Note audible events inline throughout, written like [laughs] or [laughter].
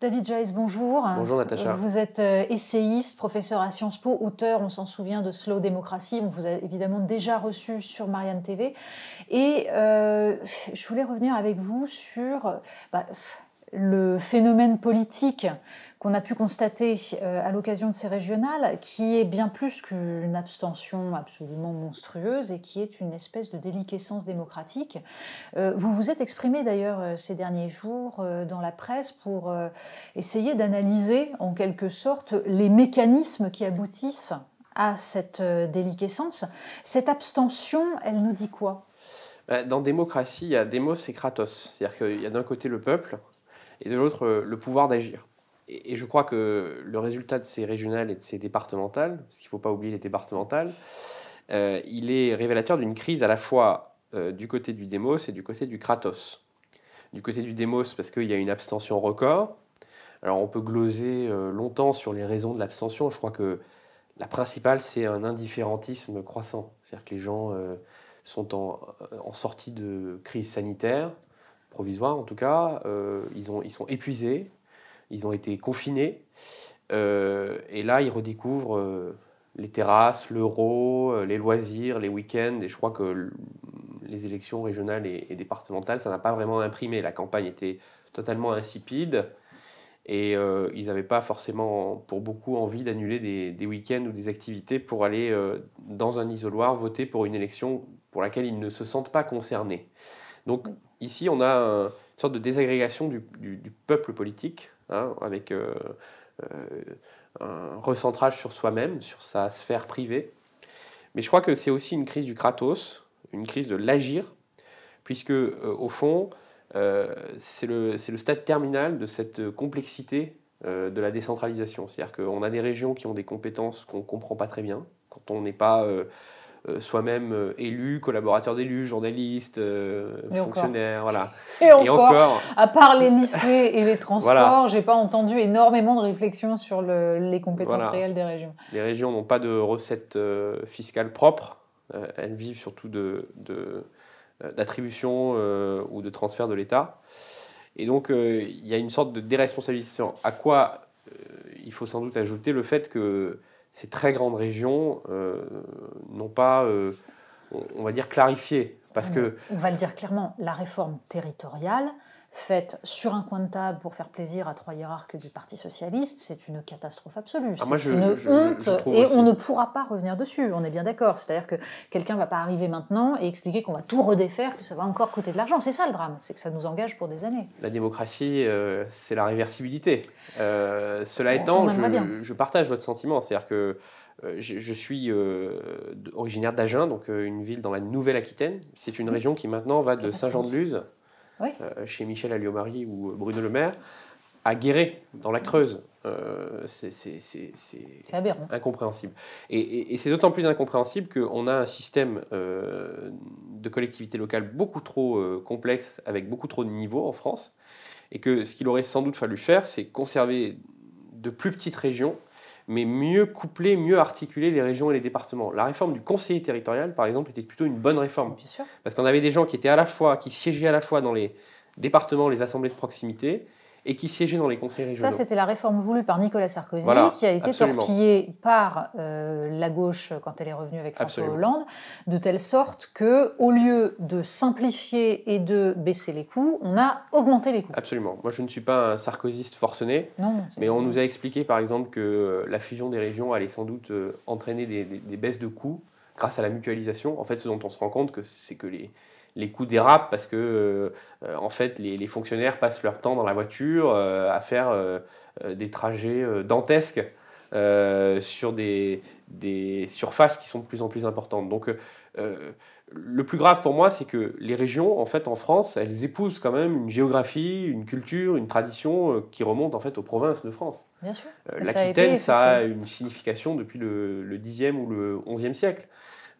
David Joyce, bonjour. Bonjour Natacha. Vous êtes euh, essayiste, professeur à Sciences Po, auteur, on s'en souvient, de Slow Démocratie. On vous a évidemment déjà reçu sur Marianne TV. Et euh, je voulais revenir avec vous sur bah, le phénomène politique qu'on a pu constater euh, à l'occasion de ces régionales, qui est bien plus qu'une abstention absolument monstrueuse et qui est une espèce de déliquescence démocratique. Euh, vous vous êtes exprimé d'ailleurs euh, ces derniers jours dans la presse pour essayer d'analyser en quelque sorte les mécanismes qui aboutissent à cette déliquescence. Cette abstention, elle nous dit quoi bah, dans démocratie, il y a démos et kratos. C'est-à-dire qu'il y a d'un côté le peuple et de l'autre euh, le pouvoir d'agir. Et, je crois que le résultat de ces régionales et de ces départementales, parce qu'il ne faut pas oublier les départementales, euh, il est révélateur d'une crise à la fois euh, du côté du Demos et du côté du kratos. Du côté du démos, parce qu'il y a une abstention record. Alors on peut gloser longtemps sur les raisons de l'abstention. Je crois que la principale, c'est un indifférentisme croissant. C'est-à-dire que les gens sont en, sortie de crise sanitaire provisoire en tout cas. Euh, ils, ont, ils sont épuisés, ils ont été confinés. Euh, et là, ils redécouvrent euh, les terrasses, l'euro, les loisirs, les week-ends. Et je crois que les élections régionales et, départementales, ça n'a pas vraiment imprimé. La campagne était totalement insipide. Et ils n'avaient pas forcément, pour beaucoup, envie d'annuler des, des week-ends ou des activités pour aller dans un isoloir voter pour une élection pour laquelle ils ne se sentent pas concernés. Donc ici, on a une sorte de désagrégation du, peuple politique, hein, avec euh, euh, un recentrage sur soi-même, sur sa sphère privée. Mais je crois que c'est aussi une crise du Kratos, une crise de l'agir, puisque euh, au fond, c'est le, le, stade terminal de cette complexité de la décentralisation. C'est-à-dire qu'on a des régions qui ont des compétences qu'on ne comprend pas très bien, quand on n'est pas euh, soi-même euh, élu, collaborateur d'élu, journaliste, euh, fonctionnaire, voilà. Et, encore, à part les lycées et les transports, j'ai pas entendu énormément de réflexions sur les compétences réelles des régions. Les régions n'ont pas de recettes fiscales propres, elles vivent surtout de, d'attributions ou de transfert de l'État. Et donc, il y a une sorte de déresponsabilisation. À quoi il faut sans doute ajouter le fait que ces très grandes régions euh, n'ont pas, euh, on va dire, clarifié. Parce que... On va le dire clairement, la réforme territoriale, faite sur un coin de table pour faire plaisir à trois hiérarques du Parti socialiste, c'est une catastrophe absolue. Ah, c'est une honte et on ne pourra pas revenir dessus, on est bien d'accord. C'est-à-dire que quelqu'un ne va pas arriver maintenant et expliquer qu'on va tout redéfaire, que ça va encore coûter de l'argent. C'est ça le drame, c'est que ça nous engage pour des années. La démocratie, euh, c'est la réversibilité. Euh, cela étant, je, partage votre sentiment, c'est-à-dire que euh, je, suis originaire d'Agen, donc une ville dans la Nouvelle-Aquitaine. C'est une région qui maintenant va de Saint-Jean-de-Luz euh, chez Michel alliot ou euh, Bruno Le Maire, à Guéret, dans la Creuse. Euh, c'est incompréhensible. Et, c'est d'autant plus incompréhensible qu'on a un système euh, de collectivité locale beaucoup trop complexe, avec beaucoup trop de niveaux en France, et que ce qu'il aurait sans doute fallu faire, c'est conserver de plus petites régions mais mieux coupler, mieux articuler les régions et les départements. La réforme du conseiller territorial, par exemple, était plutôt une bonne réforme. Parce qu'on avait des gens qui étaient à la fois, qui siégeaient à la fois dans les départements, les assemblées de proximité, et qui siégeaient dans les conseils régionaux. Ça, c'était la réforme voulue par Nicolas Sarkozy, qui a été torpillée par euh, la gauche quand elle est revenue avec François Hollande, de telle sorte que, au lieu de simplifier et de baisser les coûts, on a augmenté les coûts. Absolument. Moi, je ne suis pas un sarkozyste forcené, mais on nous a expliqué, par exemple, que euh, la fusion des régions allait sans doute euh, entraîner des, des baisses de coûts grâce à la mutualisation. En fait, ce dont on se rend compte, c'est que les les coups dérapent parce que euh, en fait les, fonctionnaires passent leur temps dans la voiture euh, à faire euh, des trajets dantesques sur des, surfaces qui sont de plus en plus importantes. Donc le plus grave pour moi, c'est que les régions, en fait, en France, elles épousent quand même une géographie, une culture, une tradition qui remonte en fait aux provinces de France. Bien sûr. L'Aquitaine, ça, a, une signification depuis le, le 10e ou le 11e siècle.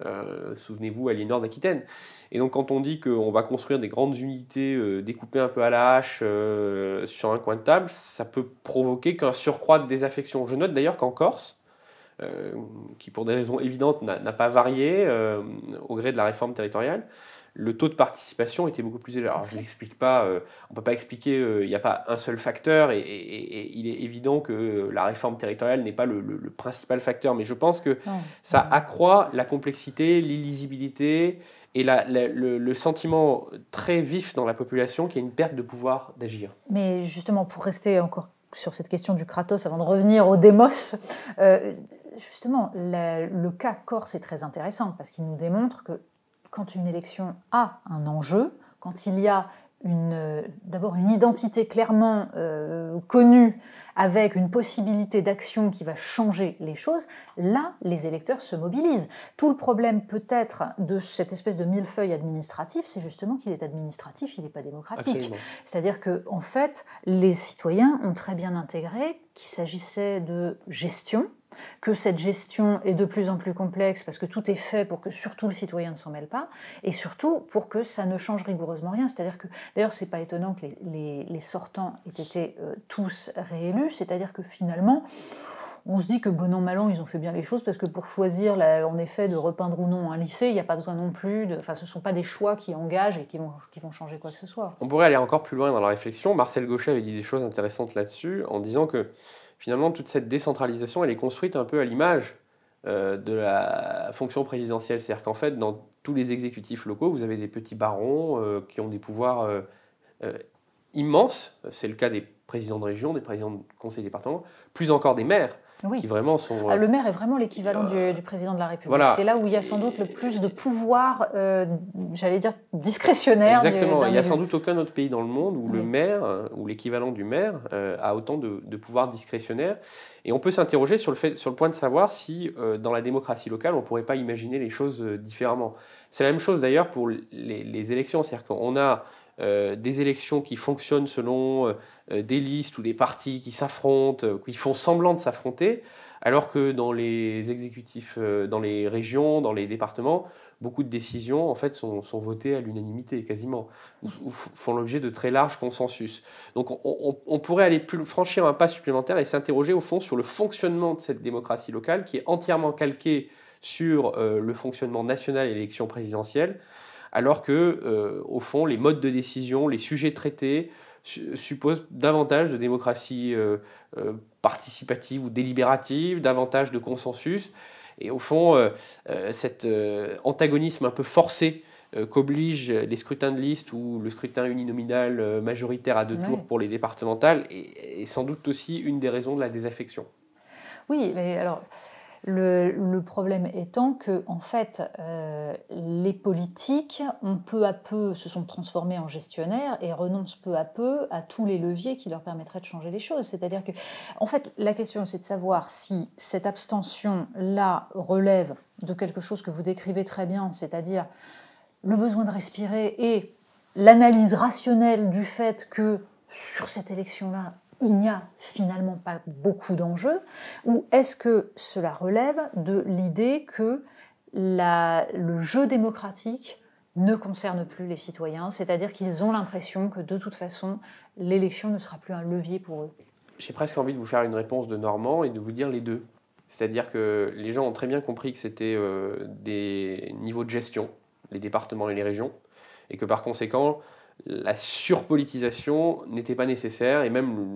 Euh, souvenez-vous, Aliénor d'Aquitaine. Et donc, quand on dit qu'on va construire des grandes unités euh, découpées un peu à la hache euh, sur un coin de table, ça peut provoquer qu'un surcroît de désaffection. Je note d'ailleurs qu'en Corse, qui pour des raisons évidentes n'a pas varié au gré de la réforme territoriale, le taux de participation était beaucoup plus élevé. Alors, je n'explique pas, euh, on ne peut pas expliquer, euh, il n'y a pas un seul facteur, et, il est évident que euh, la réforme territoriale n'est pas le, principal facteur, mais je pense que ça accroît la complexité, l'illisibilité, et le, sentiment très vif dans la population qu'il y a une perte de pouvoir d'agir. Mais justement, pour rester encore sur cette question du Kratos, avant de revenir au demos, justement, le cas Corse est très intéressant, parce qu'il nous démontre que quand une élection a un enjeu, quand il y a euh, d'abord une identité clairement euh, connue avec une possibilité d'action qui va changer les choses, là, les électeurs se mobilisent. Tout le problème peut-être de cette espèce de millefeuille administratif, c'est justement qu'il est administratif, il n'est pas démocratique. C'est-à-dire qu'en en fait, les citoyens ont très bien intégré qu'il s'agissait de gestion, que cette gestion est de plus en plus complexe parce que tout est fait pour que surtout le citoyen ne s'en mêle pas, et surtout pour que ça ne change rigoureusement rien. C'est-à-dire que, d'ailleurs, c'est pas étonnant que les, les, sortants aient été euh, tous réélus, c'est-à-dire que finalement, on se dit que bon an, mal an, ils ont fait bien les choses parce que pour choisir, en effet, de repeindre ou non un lycée, il n'y a pas besoin non plus. De, enfin, ce ne sont pas des choix qui engagent et qui vont, qui vont changer quoi que ce soit. On pourrait aller encore plus loin dans la réflexion. Marcel Gauchet avait dit des choses intéressantes là-dessus en disant que finalement, toute cette décentralisation, elle est construite un peu à l'image euh, de la fonction présidentielle. C'est-à-dire qu'en fait, dans tous les exécutifs locaux, vous avez des petits barons euh, qui ont des pouvoirs euh, immenses. C'est le cas des présidents de région, des présidents de conseils départementaux, plus encore des maires vraiment ah, euh, le maire est vraiment l'équivalent euh, du, président de la République. C'est là où il y a sans doute le plus de pouvoir, euh, j'allais dire, discrétionnaire. Exactement. il n'y a sans doute aucun autre pays dans le monde où le maire, ou l'équivalent du maire, a autant de, pouvoir discrétionnaire. Et on peut s'interroger sur, le sur le point de savoir si, dans la démocratie locale, on ne pourrait pas imaginer les choses différemment. C'est la même chose d'ailleurs pour les, les élections. C'est-à-dire qu'on a euh, des élections qui fonctionnent selon euh, euh, des listes ou des partis qui s'affrontent, qui font semblant de s'affronter, alors que dans les exécutifs, dans les régions, dans les départements, beaucoup de décisions en fait sont, votées à l'unanimité quasiment, ou, font l'objet de très larges consensus. Donc on, pourrait aller plus, franchir un pas supplémentaire et s'interroger au fond sur le fonctionnement de cette démocratie locale qui est entièrement calquée sur le fonctionnement national et l'élection présidentielle alors que, euh, au fond, les modes de décision, les sujets traités supposent davantage de démocratie euh, euh, participative ou délibérative, davantage de consensus. Et au fond, cet antagonisme un peu forcé qu'obligent les scrutins de liste ou le scrutin uninominal majoritaire à deux tours pour les départementales est, est, sans doute aussi une des raisons de la désaffection. Oui, mais alors le, problème étant que, en fait, euh, les politiques ont peu à peu se sont transformés en gestionnaires et renoncent peu à peu à tous les leviers qui leur permettraient de changer les choses. C'est-à-dire que, en fait, la question c'est de savoir si cette abstention là relève de quelque chose que vous décrivez très bien, c'est-à-dire le besoin de respirer et l'analyse rationnelle du fait que sur cette élection là, il n'y a finalement pas beaucoup d'enjeux Ou est-ce que cela relève de l'idée que le jeu démocratique ne concerne plus les citoyens, c'est-à-dire qu'ils ont l'impression que de toute façon, l'élection ne sera plus un levier pour eux J'ai presque envie de vous faire une réponse de Normand et de vous dire les deux. C'est-à-dire que les gens ont très bien compris que c'était euh, des niveaux de gestion, les départements et les régions, et que par conséquent, la surpolitisation n'était pas nécessaire et même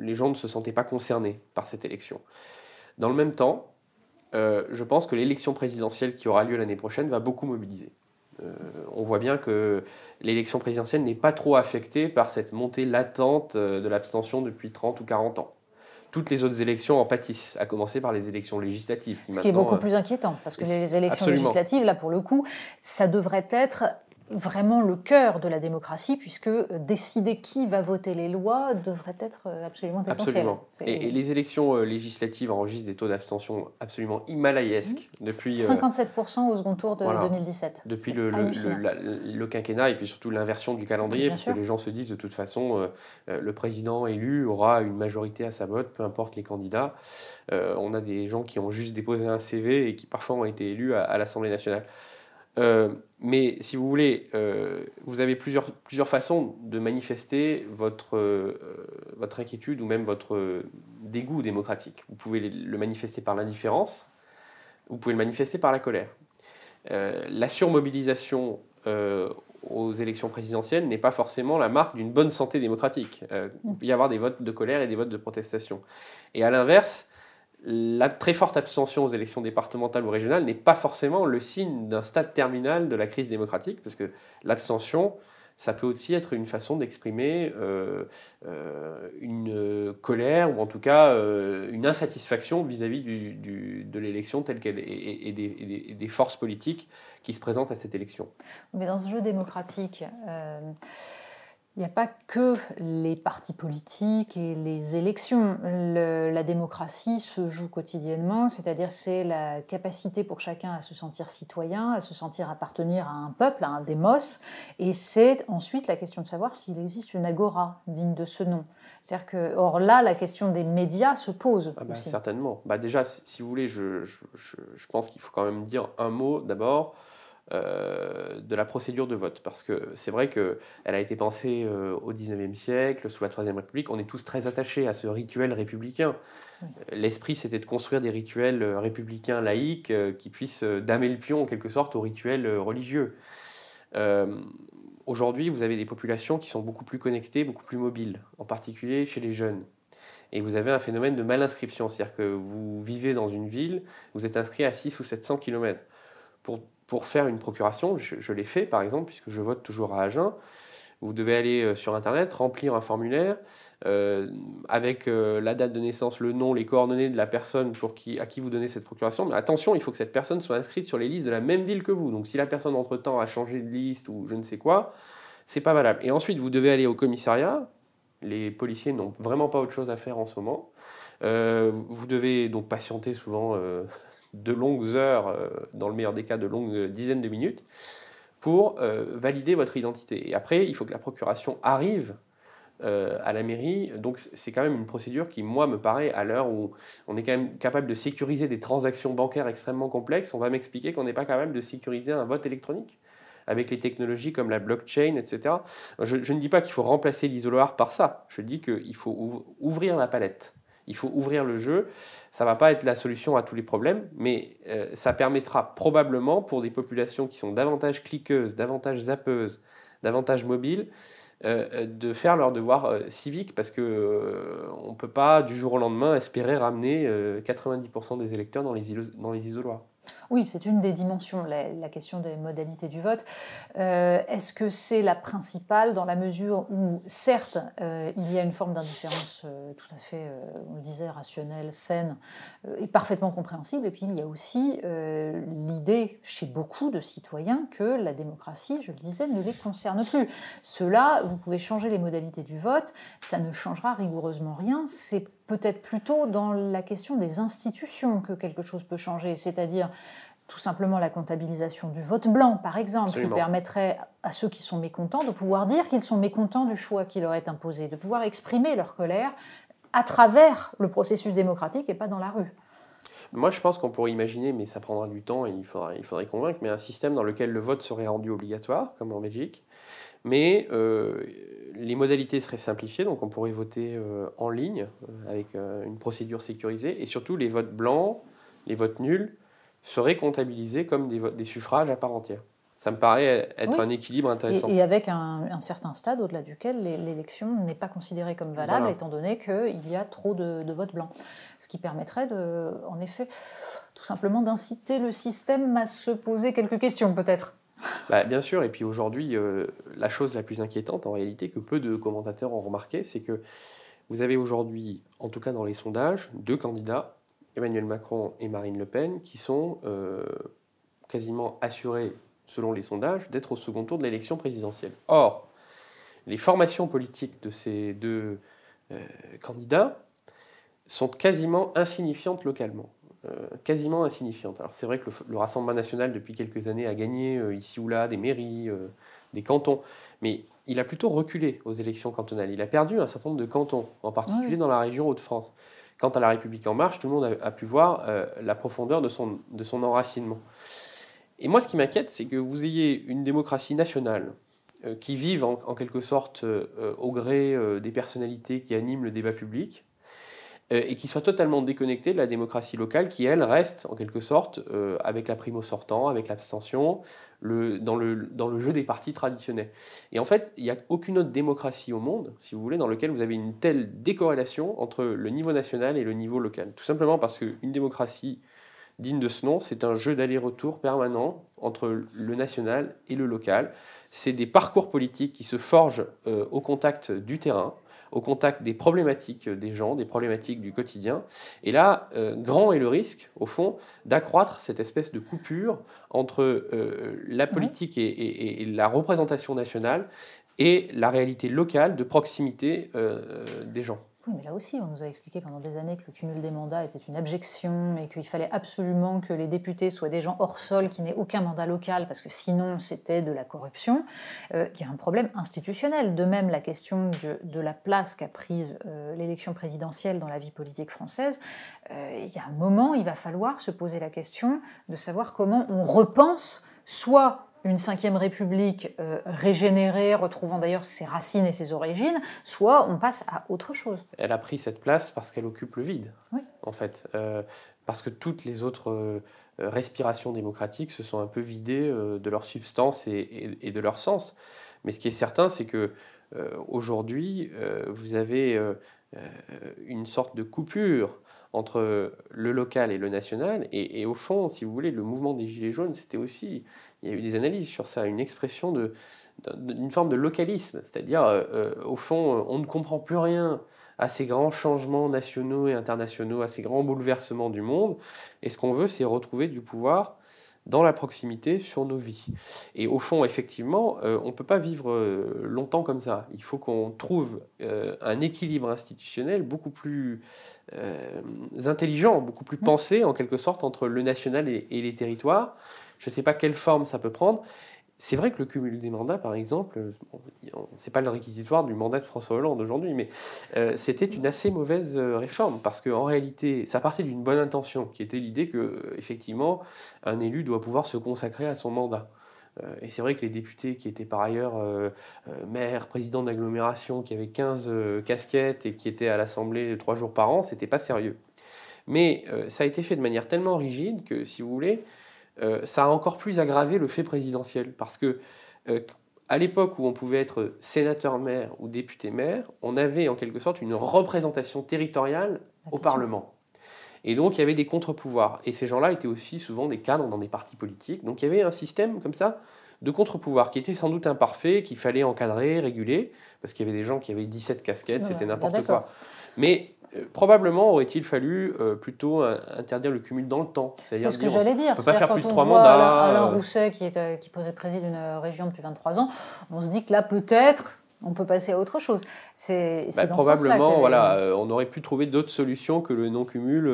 les gens ne se sentaient pas concernés par cette élection. Dans le même temps, euh, je pense que l'élection présidentielle qui aura lieu l'année prochaine va beaucoup mobiliser. Euh, on voit bien que l'élection présidentielle n'est pas trop affectée par cette montée latente euh, de l'abstention depuis 30 ou 40 ans toutes les autres élections en pâtissent, à commencer par les élections législatives. Qui Ce qui est beaucoup plus inquiétant, parce que les élections législatives, là, pour le coup, ça devrait être vraiment le cœur de la démocratie, puisque euh, décider qui va voter les lois devrait être euh, absolument essentiel. Absolument. Et, les élections euh, législatives enregistrent des taux d'abstention absolument himalayesques mmh. depuis... 57% au second tour de 2017. Depuis le, quinquennat et puis surtout l'inversion du calendrier, parce que les gens se disent de toute façon, le président élu aura une majorité à sa vote, peu importe les candidats. on a des gens qui ont juste déposé un CV et qui parfois ont été élus à l'Assemblée nationale. Euh, mais si vous voulez, euh, vous avez plusieurs, plusieurs façons de manifester votre, euh, votre inquiétude ou même votre dégoût démocratique. Vous pouvez le manifester par l'indifférence, vous pouvez le manifester par la colère. la surmobilisation aux élections présidentielles n'est pas forcément la marque d'une bonne santé démocratique. Mm. il peut y avoir des votes de colère et des votes de protestation. Et à l'inverse, la très forte abstention aux élections départementales ou régionales n'est pas forcément le signe d'un stade terminal de la crise démocratique, parce que l'abstention, ça peut aussi être une façon d'exprimer euh, euh, une colère ou en tout cas euh, une insatisfaction vis-à-vis de l'élection telle qu'elle est des, et, des, forces politiques qui se présentent à cette élection. Mais dans ce jeu démocratique, il n'y a pas que les partis politiques et les élections. la démocratie se joue quotidiennement, c'est-à-dire c'est la capacité pour chacun à se sentir citoyen, à se sentir appartenir à un peuple, à un démos, et c'est ensuite la question de savoir s'il existe une agora digne de ce nom. C'est-à-dire que, or là, la question des médias se pose. Ah ben, certainement. Bah déjà, si vous voulez, je, je, je pense qu'il faut quand même dire un mot d'abord euh, de la procédure de vote. Parce que c'est vrai qu'elle a été pensée euh, au 19e siècle, sous la Troisième République. On est tous très attachés à ce rituel républicain. L'esprit, c'était de construire des rituels euh, républicains laïques qui puissent damer le pion, en quelque sorte, au rituel religieux. Aujourd'hui, vous avez des populations qui sont beaucoup plus connectées, beaucoup plus mobiles, en particulier chez les jeunes et vous avez un phénomène de malinscription, c'est-à-dire que vous vivez dans une ville, vous êtes inscrit à 6 ou 700 km. Pour pour faire une procuration, je, l'ai fait par exemple, puisque je vote toujours à Agen, vous devez aller euh, sur Internet, remplir un formulaire euh, avec euh, la date de naissance, le nom, les coordonnées de la personne pour qui, à qui vous donnez cette procuration. Mais attention, il faut que cette personne soit inscrite sur les listes de la même ville que vous. Donc si la personne entre-temps a changé de liste ou je ne sais quoi, c'est pas valable. Et ensuite, vous devez aller au commissariat. Les policiers n'ont vraiment pas autre chose à faire en ce moment. vous devez donc patienter souvent de longues heures, euh, dans le meilleur des cas de longues dizaines de minutes, pour euh, valider votre identité. Et après, il faut que la procuration arrive euh, à la mairie. Donc c'est quand même une procédure qui, moi, me paraît, à l'heure où on est quand même capable de sécuriser des transactions bancaires extrêmement complexes, on va m'expliquer qu'on n'est pas capable de sécuriser un vote électronique avec les technologies comme la blockchain, etc. je ne dis pas qu'il faut remplacer l'isoloir par ça, je dis qu'il faut ouvrir la palette. Il faut ouvrir le jeu. Ça ne va pas être la solution à tous les problèmes, mais euh, ça permettra probablement pour des populations qui sont davantage cliqueuses, davantage zappeuses, davantage mobiles, euh, euh, de faire leur devoir civique parce que ne peut pas du jour au lendemain espérer ramener 90% des électeurs dans dans les isoloirs. Oui, c'est une des dimensions, la, question des modalités du vote. Euh, est-ce que c'est la principale dans la mesure où, certes, euh, il y a une forme d'indifférence euh, tout à fait, on le disait, rationnelle, saine et parfaitement compréhensible, et puis il y a aussi l'idée chez beaucoup de citoyens que la démocratie, je le disais, ne les concerne plus. Cela, vous pouvez changer les modalités du vote, ça ne changera rigoureusement rien, c'est peut-être plutôt dans la question des institutions que quelque chose peut changer, c'est-à-dire tout simplement la comptabilisation du vote blanc, par exemple, qui permettrait à ceux qui sont mécontents de pouvoir dire qu'ils sont mécontents du choix qui leur est imposé, de pouvoir exprimer leur colère à travers le processus démocratique et pas dans la rue. Moi, je pense qu'on pourrait imaginer, mais ça prendra du temps et il faudrait, il faudrait convaincre, mais un système dans lequel le vote serait rendu obligatoire, comme en Belgique, mais euh, les modalités seraient simplifiées, donc on pourrait voter euh, en ligne euh, avec une procédure sécurisée, et surtout les votes blancs, les votes nuls seraient comptabilisés comme des, suffrages à part entière. Ça me paraît être un équilibre intéressant. Et, avec un, certain stade au-delà duquel l'élection n'est pas considérée comme valable, étant donné qu'il y a trop de, de, votes blancs. Ce qui permettrait, de, en effet, tout simplement d'inciter le système à se poser quelques questions, peut-être. Bah, bien sûr, et puis aujourd'hui, euh, la chose la plus inquiétante, en réalité, que peu de commentateurs ont remarqué, c'est que vous avez aujourd'hui, en tout cas dans les sondages, deux candidats Emmanuel Macron et Marine Le Pen, qui sont euh, quasiment assurés, selon les sondages, d'être au second tour de l'élection présidentielle. Or, les formations politiques de ces deux euh, candidats sont quasiment insignifiantes localement. Euh, quasiment insignifiantes. Alors c'est vrai que le, Rassemblement national, depuis quelques années, a gagné ici ou là des mairies, des cantons, mais il a plutôt reculé aux élections cantonales. Il a perdu un certain nombre de cantons, en particulier dans la région Hauts-de-France. Quant à La République en marche, tout le monde a, pu voir euh, la profondeur de son, enracinement. Et moi, ce qui m'inquiète, c'est que vous ayez une démocratie nationale euh, qui vive en, quelque sorte euh, au gré des personnalités qui animent le débat public, euh, et qui soit totalement déconnecté de la démocratie locale qui, elle, reste en quelque sorte euh, avec la primo sortant, avec l'abstention, dans, le, jeu des partis traditionnels. Et en fait, il n'y a aucune autre démocratie au monde, si vous voulez, dans laquelle vous avez une telle décorrélation entre le niveau national et le niveau local. Tout simplement parce qu'une démocratie digne de ce nom, c'est un jeu d'aller-retour permanent entre le national et le local. C'est des parcours politiques qui se forgent euh, au contact du terrain au contact des problématiques des gens, des problématiques du quotidien. Et là, euh, grand est le risque, au fond, d'accroître cette espèce de coupure entre euh, la politique et, la représentation nationale et la réalité locale de proximité euh, des gens. Oui, mais là aussi, on nous a expliqué pendant des années que le cumul des mandats était une abjection et qu'il fallait absolument que les députés soient des gens hors sol qui n'aient aucun mandat local parce que sinon c'était de la corruption. Euh, il y a un problème institutionnel. De même, la question de, la place qu'a prise euh, l'élection présidentielle dans la vie politique française, euh, il y a un moment, il va falloir se poser la question de savoir comment on repense soit une cinquième république euh, régénérée, retrouvant d'ailleurs ses racines et ses origines, soit on passe à autre chose. Elle a pris cette place parce qu'elle occupe le vide, en fait. Euh, parce que toutes les autres euh, respirations démocratiques se sont un peu vidées de leur substance et, et, de leur sens. Mais ce qui est certain, c'est que aujourd'hui, vous avez une sorte de coupure entre le local et le national. Et, et, au fond, si vous voulez, le mouvement des Gilets jaunes, c'était aussi, il y a eu des analyses sur ça, une expression de, d'une forme de localisme, c'est-à-dire, euh, euh, au fond, on ne comprend plus rien à ces grands changements nationaux et internationaux, à ces grands bouleversements du monde, et ce qu'on veut, c'est retrouver du pouvoir dans la proximité sur nos vies. Et au fond, effectivement, euh, on ne peut pas vivre euh, longtemps comme ça. Il faut qu'on trouve euh, un équilibre institutionnel beaucoup plus intelligent, beaucoup plus mm. pensé en quelque sorte entre le national et, et les territoires. Je ne sais pas quelle forme ça peut prendre. C'est vrai que le cumul des mandats, par exemple, ce c'est pas le réquisitoire du mandat de François Hollande aujourd'hui, mais euh, c'était une assez mauvaise euh, réforme parce qu'en réalité, ça partait d'une bonne intention, qui était l'idée que effectivement, un élu doit pouvoir se consacrer à son mandat. Euh, et c'est vrai que les députés qui étaient par ailleurs maires, présidents d'agglomération, qui avaient 15 casquettes et qui étaient à l'Assemblée trois jours par an, c'était pas sérieux. Mais ça a été fait de manière tellement rigide que, si vous voulez, euh, ça a encore plus aggravé le fait présidentiel. Parce que euh, à l'époque où on pouvait être sénateur-maire ou député-maire, on avait en quelque sorte une représentation territoriale au Parlement. Et donc il y avait des contre-pouvoirs. Et ces gens-là étaient aussi souvent des cadres dans des partis politiques. Donc il y avait un système comme ça de contre-pouvoirs qui était sans doute imparfait, qu'il fallait encadrer, réguler, parce qu'il y avait des gens qui avaient 17 casquettes, c'était n'importe quoi. Mais euh, probablement aurait-il fallu euh, plutôt interdire le cumul dans le temps. C'est ce que j'allais dire. On ne peut pas faire plus de trois mandats. Alain euh. Rousset, qui, pourrait qui préside une région depuis 23 ans, on se dit que là, peut-être, on peut passer à autre chose. C'est bah, probablement, voilà, on aurait pu trouver d'autres solutions que le non cumul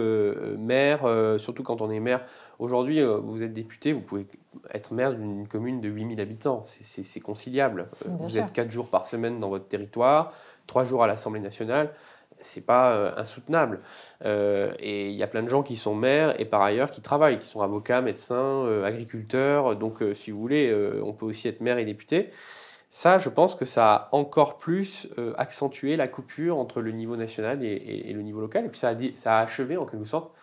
maire, surtout quand on est maire. Aujourd'hui, vous êtes député, vous pouvez être maire d'une commune de 8000 habitants, c'est conciliable. vous êtes quatre jours par semaine dans votre territoire, trois jours à l'Assemblée nationale c'est pas euh, insoutenable. Euh, et il y a plein de gens qui sont maires et par ailleurs qui travaillent, qui sont avocats, médecins, euh, agriculteurs. Donc, si vous voulez, on peut aussi être maire et député. Ça, je pense que ça a encore plus accentué la coupure entre le niveau national et, le niveau local. Et puis, ça a, achevé, en quelque sorte,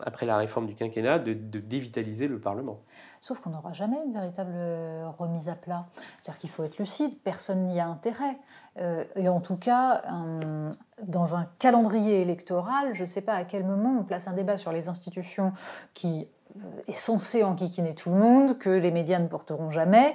après la réforme du quinquennat, de, de dévitaliser le Parlement. Sauf qu'on n'aura jamais une véritable euh, remise à plat. C'est-à-dire qu'il faut être lucide, personne n'y a intérêt. Euh, et en tout cas, dans un calendrier électoral, je ne sais pas à quel moment on place un débat sur les institutions qui euh, est censé enquiquiner tout le monde, que les médias ne porteront jamais.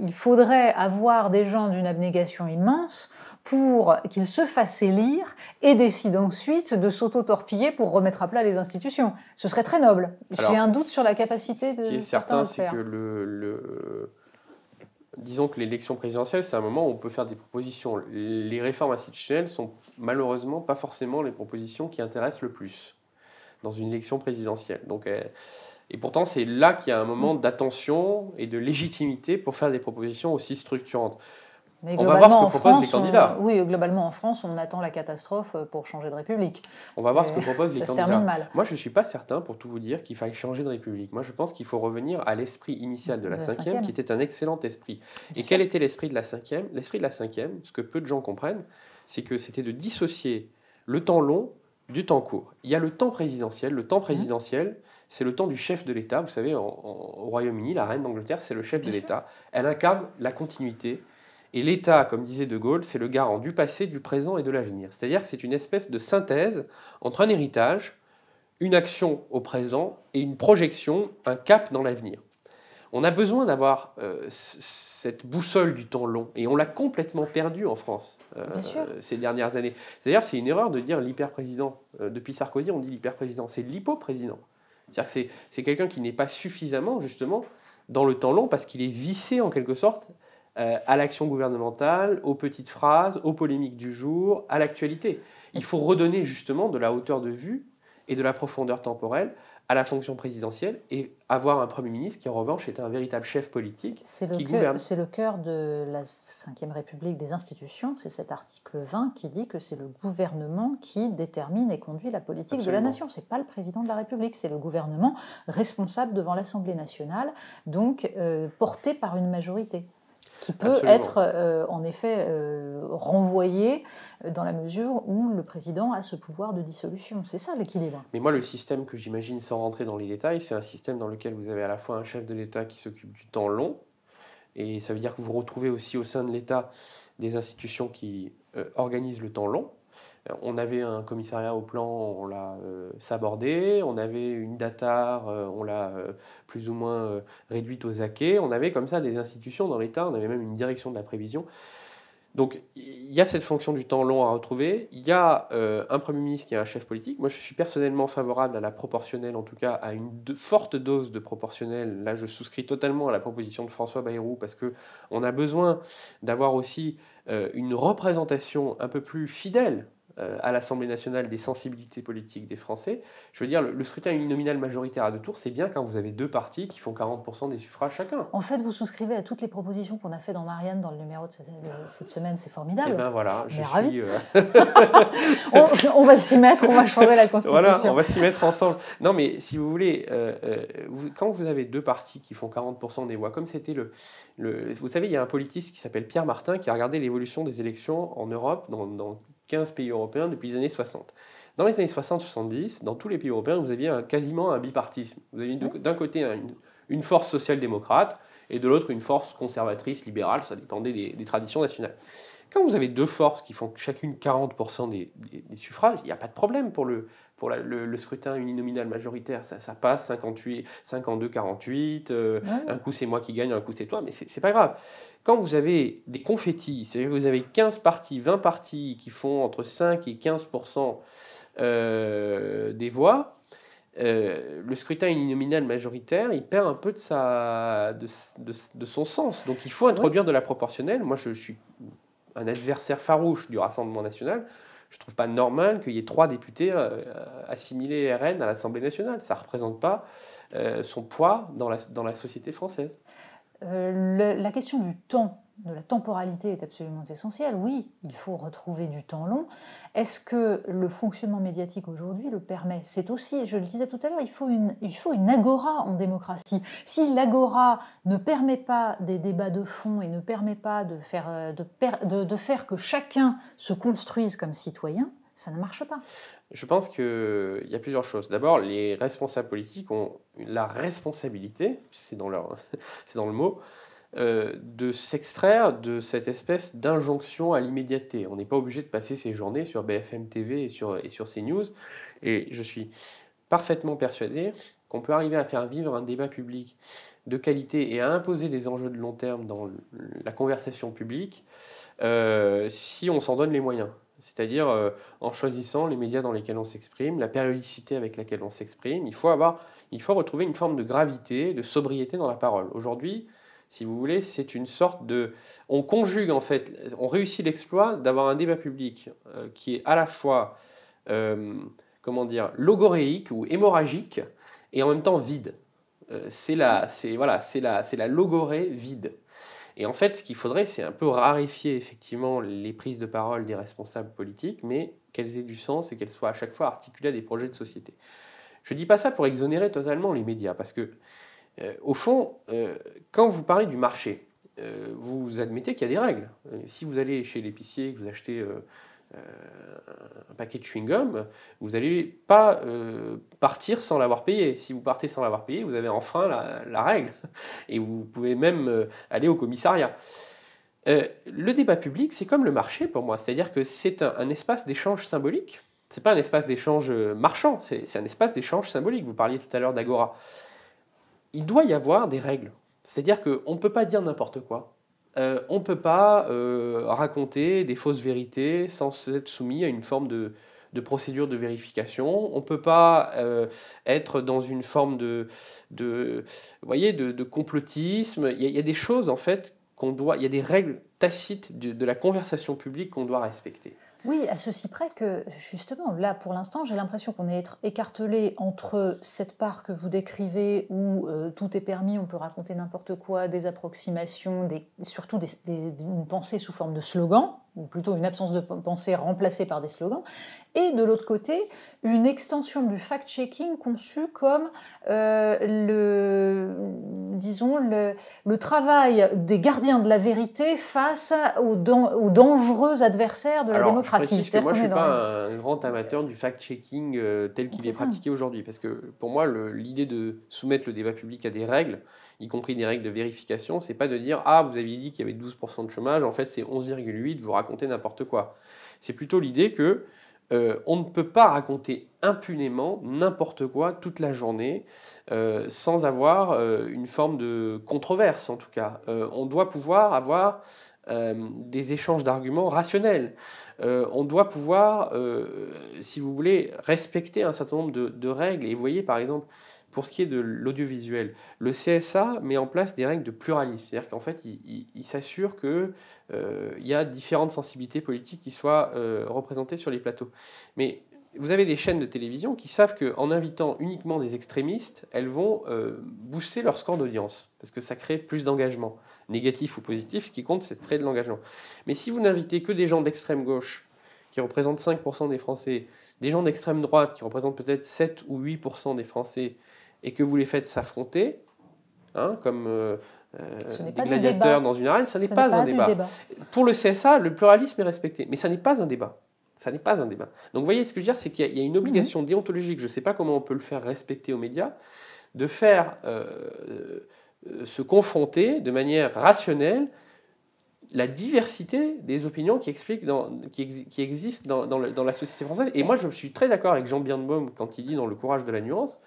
il faudrait avoir des gens d'une abnégation immense pour qu'il se fasse élire et décide ensuite de s'auto-torpiller pour remettre à plat les institutions. Ce serait très noble. J'ai un doute sur la capacité de. Ce qui est certain, c'est que le, Disons que l'élection présidentielle, c'est un moment où on peut faire des propositions. Les réformes institutionnelles sont malheureusement pas forcément les propositions qui intéressent le plus dans une élection présidentielle. Euh, et pourtant, c'est là qu'il y a un moment mm. d'attention et de légitimité pour faire des propositions aussi structurantes on va voir ce que proposent les candidats. oui, globalement en France, on attend la catastrophe euh, pour changer de République. On va voir ce que proposent les candidats. Moi, je ne suis pas certain, pour tout vous dire, qu'il faille changer de République. Moi, je pense qu'il faut revenir à l'esprit initial de la, cinquième, qui était un excellent esprit. Et quel était l'esprit de la cinquième L'esprit de la cinquième, ce que peu de gens comprennent, c'est que c'était de dissocier le temps long du temps court. Il y a le temps présidentiel. Le temps mmh. présidentiel, c'est le temps du chef de l'État. Vous savez, en, au Royaume-Uni, la reine d'Angleterre, c'est le chef de l'État. Elle incarne la continuité et l'État, comme disait De Gaulle, c'est le garant du passé, du présent et de l'avenir. C'est-à-dire que c'est une espèce de synthèse entre un héritage, une action au présent et une projection, un cap dans l'avenir. On a besoin d'avoir euh, cette boussole du temps long et on l'a complètement perdue en France euh, ces dernières années. C'est-à-dire c'est une erreur de dire l'hyper-président. Euh, depuis Sarkozy, on dit l'hyper-président, c'est l'hypo-président. C'est-à-dire que c'est quelqu'un qui n'est pas suffisamment justement dans le temps long parce qu'il est vissé en quelque sorte euh, à l'action gouvernementale, aux petites phrases, aux polémiques du jour, à l'actualité. Il faut redonner justement de la hauteur de vue et de la profondeur temporelle à la fonction présidentielle et avoir un Premier ministre qui, en revanche, est un véritable chef politique c'est le qui gouverne. C'est le cœur de la Ve République des institutions, c'est cet article 20 qui dit que c'est le gouvernement qui détermine et conduit la politique de la nation. n'est pas le président de la République, c'est le gouvernement responsable devant l'Assemblée nationale, donc euh, porté par une majorité qui peut être euh, en effet euh, renvoyé dans la mesure où le président a ce pouvoir de dissolution. C'est ça l'équilibre. Mais moi, le système que j'imagine, sans rentrer dans les détails, c'est un système dans lequel vous avez à la fois un chef de l'État qui s'occupe du temps long, et ça veut dire que vous retrouvez aussi au sein de l'État des institutions qui euh, organisent le temps long, euh, on avait un commissariat au plan, on l'a euh, sabordé, on avait une data, euh, on l'a plus ou moins réduite aux acquets, on avait comme ça des institutions dans l'État, on avait même une direction de la prévision. Donc il y a cette fonction du temps long à retrouver, il y a un Premier ministre qui est un chef politique, moi je suis personnellement favorable à la proportionnelle, en tout cas à une forte dose de proportionnelle, là je souscris totalement à la proposition de François Bayrou, parce qu'on a besoin d'avoir aussi une représentation un peu plus fidèle euh, à l'Assemblée nationale des sensibilités politiques des Français. Je veux dire, le, scrutin uninominal majoritaire à deux tours, c'est bien quand vous avez deux partis qui font 40% des suffrages chacun. En fait, vous souscrivez à toutes les propositions qu'on a fait dans Marianne dans le numéro de cette, semaine, c'est formidable. Eh bien voilà, je suis, euh, [laughs] on, va s'y mettre, on va changer la Constitution. Voilà, on va s'y mettre ensemble. Non, mais si vous voulez, euh, quand vous avez deux partis qui font 40% des voix, comme c'était le, le, Vous savez, il y a un politiste qui s'appelle Pierre Martin qui a regardé l'évolution des élections en Europe dans, dans pays européens depuis les années 60. Dans les années 60-70, dans tous les pays européens, vous aviez quasiment un bipartisme. Vous aviez d'un côté une, force social-démocrate et de l'autre une force conservatrice, libérale, ça dépendait des, traditions nationales. Quand vous avez deux forces qui font chacune 40% des, suffrages, il n'y a pas de problème pour le, pour le, scrutin uninominal majoritaire, ça, passe 58, 52, 48. Un coup c'est moi qui gagne, un coup c'est toi, mais c'est pas grave. Quand vous avez des confettis, c'est-à-dire que vous avez 15 partis, 20 partis qui font entre 5 et 15 euh, des voix, euh, le scrutin uninominal majoritaire, il perd un peu de, sa, de, son sens. Donc il faut introduire de la proportionnelle. Moi, je suis un adversaire farouche du Rassemblement national je trouve pas normal qu'il y ait trois députés euh, euh, assimilés RN à l'Assemblée nationale. Ça représente pas euh, son poids dans la, dans la société française. la question du temps de la temporalité est absolument essentielle. Oui, il faut retrouver du temps long. Est-ce que le fonctionnement médiatique aujourd'hui le permet C'est aussi, je le disais tout à l'heure, il, faut une, il faut une agora en démocratie. Si l'agora ne permet pas des débats de fond et ne permet pas de faire, euh, de, faire que chacun se construise comme citoyen, ça ne marche pas. Je pense qu'il y a plusieurs choses. D'abord, les responsables politiques ont la responsabilité, c'est dans, [laughs] c'est dans le mot, euh, de s'extraire de cette espèce d'injonction à l'immédiateté. On n'est pas obligé de passer ses journées sur BFM TV et sur, et sur Et je suis parfaitement persuadé qu'on peut arriver à faire vivre un débat public de qualité et à imposer des enjeux de long terme dans la conversation publique euh, si on s'en donne les moyens. C'est-à-dire euh, en choisissant les médias dans lesquels on s'exprime, la périodicité avec laquelle on s'exprime. Il faut, il faut retrouver une forme de gravité, de sobriété dans la parole. Aujourd'hui, si vous voulez, c'est une sorte de... On conjugue en fait, on réussit l'exploit d'avoir un débat public euh, qui est à la fois, euh, comment dire, logoréique ou hémorragique, et en même temps vide. Euh, c'est la, c'est, voilà, c'est la, c'est la logorée vide. Et en fait, ce qu'il faudrait, c'est un peu raréfier effectivement les prises de parole des responsables politiques, mais qu'elles aient du sens et qu'elles soient à chaque fois articulées à des projets de société. Je ne dis pas ça pour exonérer totalement les médias, parce que euh, au fond, euh, quand vous parlez du marché, euh, vous admettez qu'il y a des règles. si vous allez chez l'épicier et que vous achetez un paquet de chewing-gum, vous n'allez pas partir sans l'avoir payé. Si vous partez sans l'avoir payé, vous avez enfreint la, règle. [laughs] Et vous pouvez même aller au commissariat. le débat public, c'est comme le marché pour moi. C'est-à-dire que c'est un, espace d'échange symbolique. Ce n'est pas un espace d'échange marchand, c'est un espace d'échange symbolique. Vous parliez tout à l'heure d'Agora il doit y avoir des règles. C'est-à-dire qu'on ne peut pas dire n'importe quoi. Euh, on ne peut pas euh, raconter des fausses vérités sans être soumis à une forme de, procédure de vérification. On ne peut pas euh, être dans une forme de, de voyez, de, de complotisme. Il y, a des choses, en fait, qu'on doit... Il y a des règles tacites de la conversation publique qu'on doit respecter. Oui, à ceci près que justement, là pour l'instant, j'ai l'impression qu'on est écartelé entre cette part que vous décrivez où euh, tout est permis, on peut raconter n'importe quoi, des approximations, surtout des, une pensée sous forme de slogan, ou plutôt une absence de pensée remplacée par des slogans, et de l'autre côté, une extension du fact-checking conçue comme euh, le, disons, le, travail des gardiens de la vérité face aux, dangereux adversaires de la démocratie. Je que moi, je ne suis pas un grand amateur du fact-checking euh, tel qu'il est pratiqué aujourd'hui, parce que pour moi, l'idée de soumettre le débat public à des règles, y compris des règles de vérification, c'est pas de dire Ah, vous aviez dit qu'il y avait 12% de chômage, en fait c'est 11,8%, vous racontez n'importe quoi. C'est plutôt l'idée que euh, on ne peut pas raconter impunément n'importe quoi toute la journée euh, sans avoir euh, une forme de controverse en tout cas. on doit pouvoir avoir des échanges d'arguments rationnels. on doit pouvoir, si vous voulez, respecter un certain nombre de, de règles. Et vous voyez par exemple, pour ce qui est de l'audiovisuel, le CSA met en place des règles de pluralisme, c'est-à-dire qu'en fait, il, s'assure qu'il euh, y a différentes sensibilités politiques qui soient euh, représentées sur les plateaux. Mais vous avez des chaînes de télévision qui savent qu'en invitant uniquement des extrémistes, elles vont euh, booster leur score d'audience, parce que ça crée plus d'engagement, négatif ou positif, ce qui compte, c'est de créer de l'engagement. Mais si vous n'invitez que des gens d'extrême gauche, qui représentent 5% des Français, des gens d'extrême droite, qui représentent peut-être 7 ou 8% des Français, et que vous les faites s'affronter, hein, comme euh, euh, des gladiateurs dans une arène, ça n'est pas, un débat. Pour le CSA, le pluralisme est respecté, mais ça n'est pas un débat. Ça n'est pas un débat. Donc vous voyez, ce que je veux dire, c'est qu'il y, a une obligation mhm. déontologique, je ne sais pas comment on peut le faire respecter aux médias, de faire euh, se confronter de manière rationnelle la diversité des opinions qui, expliquent dans, qui, qui existent dans, dans, la société française. Et moi, je suis très d'accord avec Jean Birnbaum quand il dit dans Le courage de la nuance,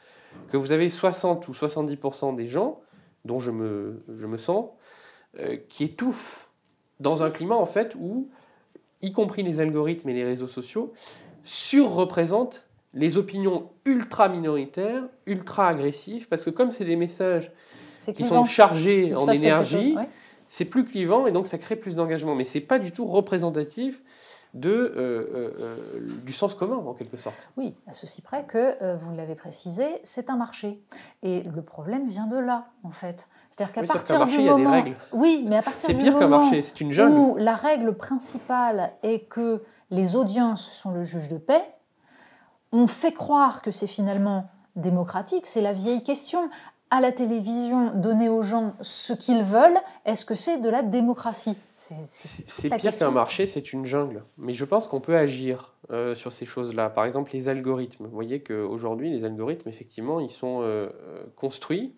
que vous avez 60 ou 70% des gens, dont je me, je me sens, euh, qui étouffent dans un climat en fait où, y compris les algorithmes et les réseaux sociaux, surreprésentent les opinions ultra minoritaires, ultra agressives, parce que comme c'est des messages qui sont chargés en énergie, c'est plus clivant et donc ça crée plus d'engagement. Mais c'est pas du tout représentatif de, euh, euh, euh, du sens commun, en quelque sorte. Oui, à ceci près que, vous l'avez précisé, c'est un marché. Et le problème vient de là, en fait. C'est-à-dire qu'à partir du moment... Oui, mais à partir du moment... C'est pire qu'un marché, c'est une Où la règle principale est que les audiences sont le juge de paix, on fait croire que c'est finalement démocratique, c'est la vieille question à la télévision donner aux gens ce qu'ils veulent, est-ce que c'est de la démocratie C'est pire qu'un marché, c'est une jungle. Mais je pense qu'on peut agir euh, sur ces choses-là. Par exemple, les algorithmes. Vous voyez qu'aujourd'hui, les algorithmes, effectivement, ils sont euh, construits.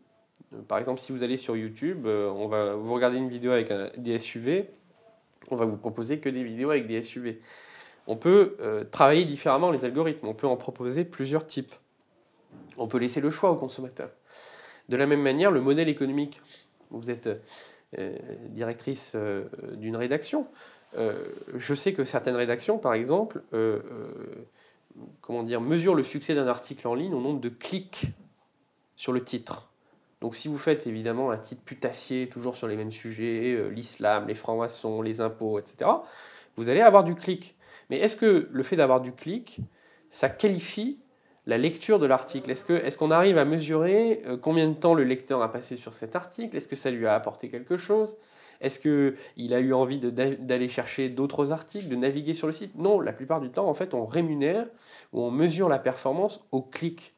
Euh, par exemple, si vous allez sur YouTube, on va, vous regardez une vidéo avec un, des SUV, on va vous proposer que des vidéos avec des SUV. On peut travailler différemment les algorithmes. On peut en proposer plusieurs types. On peut laisser le choix au consommateur. De la même manière, le modèle économique, vous êtes euh, directrice euh, d'une rédaction. Euh, je sais que certaines rédactions, par exemple, comment dire, mesurent le succès d'un article en ligne au nombre de clics sur le titre. Donc si vous faites évidemment un titre putassier, toujours sur les mêmes sujets, l'islam, les francs-maçons, les impôts, etc., vous allez avoir du clic. Mais est-ce que le fait d'avoir du clic, ça qualifie la lecture de l'article. Est-ce qu'on est qu'on arrive à mesurer euh, combien de temps le lecteur a passé sur cet article Est-ce que ça lui a apporté quelque chose Est-ce qu'il a eu envie d'aller chercher d'autres articles, de naviguer sur le site Non, la plupart du temps, en fait, on rémunère ou on mesure la performance au clic.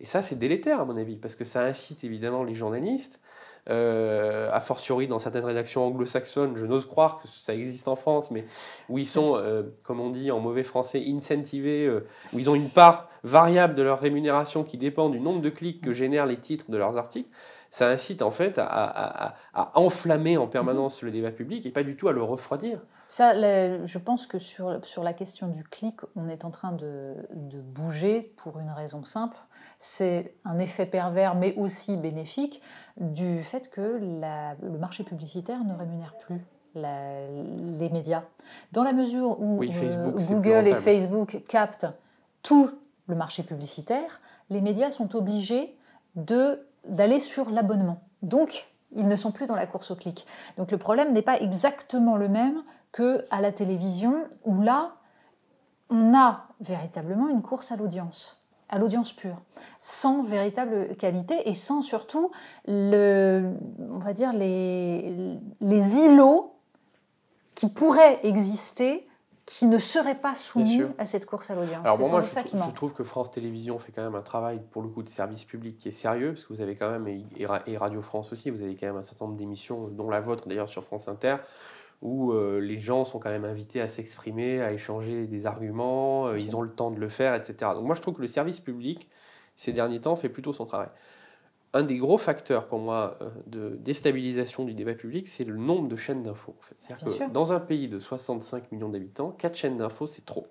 Et ça, c'est délétère à mon avis, parce que ça incite évidemment les journalistes euh, a fortiori dans certaines rédactions anglo-saxonnes, je n'ose croire que ça existe en France, mais où ils sont, euh, comme on dit en mauvais français, incentivés, euh, où ils ont une part variable de leur rémunération qui dépend du nombre de clics que génèrent les titres de leurs articles, ça incite en fait à, enflammer en permanence le débat public et pas du tout à le refroidir. Ça, je pense que sur, sur la question du clic, on est en train de bouger pour une raison simple c'est un effet pervers, mais aussi bénéfique, du fait que le marché publicitaire ne rémunère plus les médias. Dans la mesure où euh, Google et Facebook captent tout le marché publicitaire, les médias sont obligés d'aller sur l'abonnement. Donc, ils ne sont plus dans la course au clic. Donc, le problème n'est pas exactement le même qu'à la télévision, où là, on a véritablement une course à l'audience à l'audience pure, sans véritable qualité et sans surtout le, on va dire les, les îlots qui pourraient exister qui ne seraient pas soumis à cette course à l'audience. Alors moi, je, trouve que France Télévisions fait quand même un travail, pour le coup, de service public qui est sérieux, parce que vous avez quand même, et Radio France aussi, vous avez quand même un certain nombre d'émissions, dont la vôtre d'ailleurs sur France Inter, où euh, les gens sont quand même invités à s'exprimer, à échanger des arguments, euh, ils ont le temps de le faire, etc. Donc moi je trouve que le service public, ces derniers temps, fait plutôt son travail. Un des gros facteurs pour moi euh, de déstabilisation du débat public, c'est le nombre de chaînes d'infos. C'est-à-dire que dans un pays de 65 millions d'habitants, 4 chaînes d'infos, c'est trop.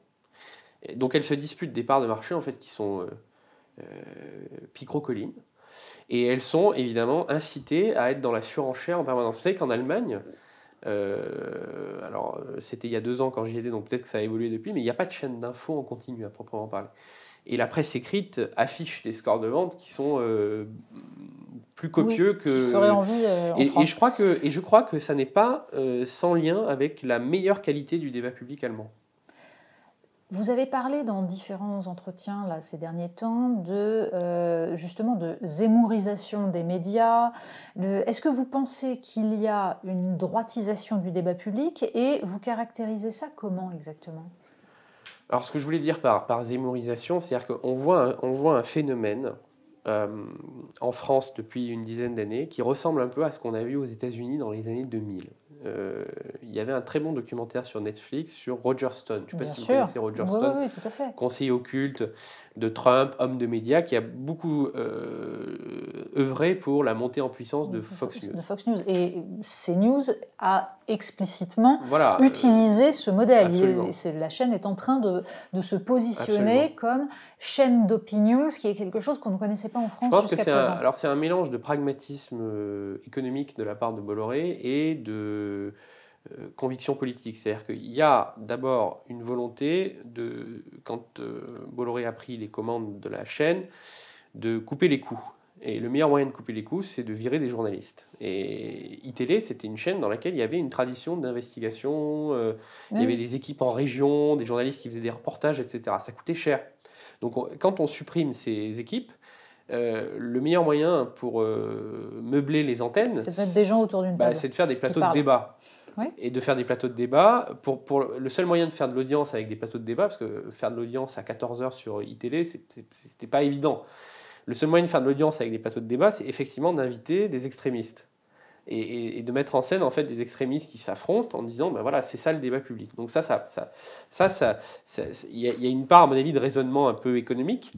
donc elles se disputent des parts de marché en fait, qui sont picro-collines, Et elles sont évidemment incitées à être dans la surenchère en permanence. Vous savez qu'en Allemagne, euh, alors, euh, c'était il y a deux ans quand j'y étais, donc peut-être que ça a évolué depuis, mais il n'y a pas de chaîne d'infos en continu à proprement parler. Et la presse écrite affiche des scores de vente qui sont euh, plus copieux que. Envie, et, je crois que et je crois que ça n'est pas sans lien avec la meilleure qualité du débat public allemand. Vous avez parlé dans différents entretiens là, ces derniers temps de euh, justement de zémourisation des médias. Est-ce que vous pensez qu'il y a une droitisation du débat public et vous caractérisez ça comment exactement Alors ce que je voulais dire par, par zémourisation, c'est-à-dire qu'on voit, un, on voit un phénomène euh, en France depuis une dizaine d'années qui ressemble un peu à ce qu'on a vu aux États-Unis dans les années 2000. Euh, il y avait un très bon documentaire sur Netflix sur Roger Stone. Je ne sais si Roger Stone, conseiller occulte de Trump, homme de médias, qui a beaucoup euh, œuvré pour la montée en puissance de, Fox, News. De Fox News. Et CNews a explicitement utilisé ce modèle. la chaîne est en train de, de se positionner comme chaîne d'opinion, ce qui est quelque chose qu'on ne connaissait pas en France. Je pense que alors c'est un mélange de pragmatisme euh, économique de la part de Bolloré et de euh, conviction politique. C'est-à-dire qu'il y a d'abord une volonté de, quand euh, Bolloré a pris les commandes de la chaîne, de couper les coûts. Et le meilleur moyen de couper les coûts, c'est de virer des journalistes. Et ITélé, c'était une chaîne dans laquelle il y avait une tradition d'investigation, euh, il y avait des équipes en région, des journalistes qui faisaient des reportages, etc. Ça coûtait cher. Donc quand on supprime ces équipes, euh, le meilleur moyen pour euh, meubler les antennes, c'est de des gens bah, c'est de faire des plateaux de débat. Et de faire des plateaux de débat, pour, le seul moyen de faire de l'audience avec des plateaux de débat, parce que faire de l'audience à 14h sur ITélé, c'était pas évident. Le seul moyen de faire de l'audience avec des plateaux de débat, c'est effectivement d'inviter des extrémistes et, de mettre en scène en fait des extrémistes qui s'affrontent en disant ben voilà c'est ça le débat public donc ça ça ça ça ça il y, a une part à mon avis de raisonnement un peu économique